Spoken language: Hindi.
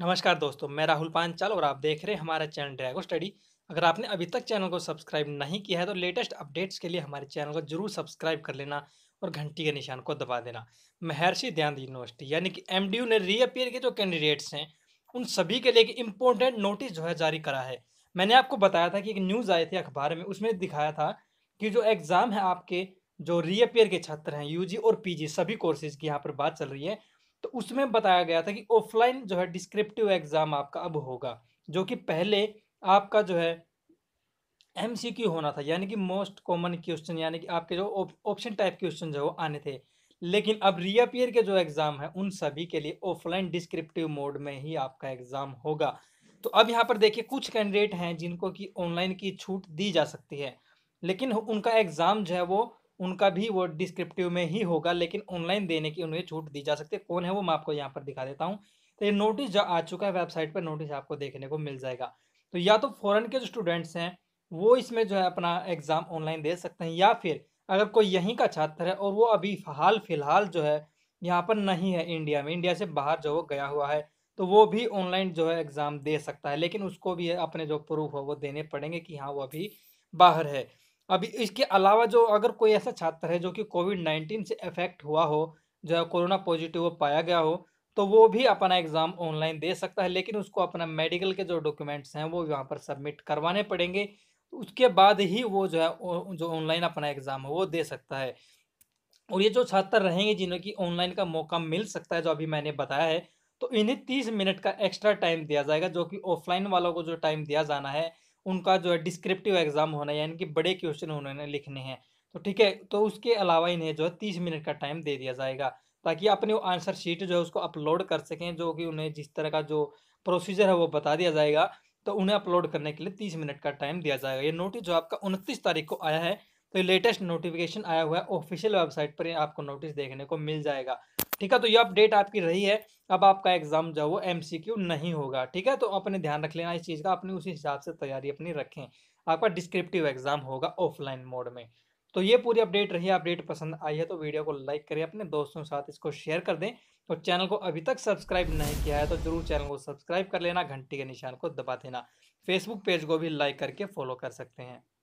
नमस्कार दोस्तों मैं राहुल पांचाल और आप देख रहे हैं हमारा चैनल ड्रैगो स्टडी अगर आपने अभी तक चैनल को सब्सक्राइब नहीं किया है तो लेटेस्ट अपडेट्स के लिए हमारे चैनल को जरूर सब्सक्राइब कर लेना और घंटी के निशान को दबा देना महर्षि ध्यान यूनिवर्सिटी यानी कि एम ने रीअपियर के जो कैंडिडेट्स हैं उन सभी के लिए एक इम्पोर्टेंट नोटिस जो है जारी करा है मैंने आपको बताया था कि एक न्यूज़ आई थी अखबार में उसमें दिखाया था कि जो एग्ज़ाम है आपके जो रीअपियर के छात्र हैं यूजी और पीजी सभी कोर्सेज की यहाँ पर बात चल रही है तो उसमें बताया गया था कि ऑफलाइन जो है डिस्क्रिप्टिव एग्ज़ाम आपका अब होगा जो कि पहले आपका जो है एम सी क्यू होना था यानी कि मोस्ट कॉमन क्वेश्चन यानी कि आपके जो ऑप्शन टाइप क्वेश्चन जो आने थे लेकिन अब रियपियर के जो एग्ज़ाम है उन सभी के लिए ऑफलाइन डिस्क्रिप्टिव मोड में ही आपका एग्ज़ाम होगा तो अब यहाँ पर देखिए कुछ कैंडिडेट हैं जिनको कि ऑनलाइन की छूट दी जा सकती है लेकिन उनका एग्ज़ाम जो है वो उनका भी वो डिस्क्रिप्टिव में ही होगा लेकिन ऑनलाइन देने की उन्हें छूट दी जा सकती है कौन है वो मैं आपको यहाँ पर दिखा देता हूँ तो ये नोटिस जो आ चुका है वेबसाइट पर नोटिस आपको देखने को मिल जाएगा तो या तो फ़ौरन के जो स्टूडेंट्स हैं वो इसमें जो है अपना एग्ज़ाम ऑनलाइन दे सकते हैं या फिर अगर कोई यहीं का छात्र है और वो अभी हाल फिलहाल जो है यहाँ पर नहीं है इंडिया में इंडिया से बाहर जो वो गया हुआ है तो वो भी ऑनलाइन जो है एग्ज़ाम दे सकता है लेकिन उसको भी अपने जो प्रूफ हो वो देने पड़ेंगे कि हाँ वो अभी बाहर है अभी इसके अलावा जो अगर कोई ऐसा छात्र है जो कि कोविड नाइन्टीन से अफेक्ट हुआ हो जो है कोरोना पॉजिटिव पाया गया हो तो वो भी अपना एग्ज़ाम ऑनलाइन दे सकता है लेकिन उसको अपना मेडिकल के जो डॉक्यूमेंट्स हैं वो यहाँ पर सबमिट करवाने पड़ेंगे उसके बाद ही वो जो है जो ऑनलाइन अपना एग्ज़ाम है वो दे सकता है और ये जो छात्र रहेंगे जिन्हें कि ऑनलाइन का मौका मिल सकता है जो अभी मैंने बताया है तो इन्हें तीस मिनट का एक्स्ट्रा टाइम दिया जाएगा जो कि ऑफलाइन वालों को जो टाइम दिया जाना है उनका जो है डिस्क्रिप्टिव एग्ज़ाम होना है यानी कि बड़े क्वेश्चन उन्होंने लिखने हैं तो ठीक है तो उसके अलावा इन्हें जो है तीस मिनट का टाइम दे दिया जाएगा ताकि अपनी आंसर शीट जो है उसको अपलोड कर सकें जो कि उन्हें जिस तरह का जो प्रोसीजर है वो बता दिया जाएगा तो उन्हें अपलोड करने के लिए तीस मिनट का टाइम दिया जाएगा ये नोटिस जो आपका उनतीस तारीख को आया है तो लेटेस्ट नोटिफिकेशन आया हुआ है ऑफिशियल वेबसाइट पर आपको नोटिस देखने को मिल जाएगा ठीक है तो ये अपडेट आपकी रही है अब आपका एग्जाम जो है वो क्यू नहीं होगा ठीक है तो अपने ध्यान रख लेना इस चीज़ का अपने उसी हिसाब से तैयारी अपनी रखें आपका डिस्क्रिप्टिव एग्जाम होगा ऑफलाइन मोड में तो ये पूरी अपडेट रही अपडेट पसंद आई है तो वीडियो को लाइक करें अपने दोस्तों के साथ इसको शेयर कर दें और चैनल को अभी तक सब्सक्राइब नहीं किया है तो जरूर चैनल को सब्सक्राइब कर लेना घंटी के निशान को दबा देना फेसबुक पेज को भी लाइक करके फॉलो कर सकते हैं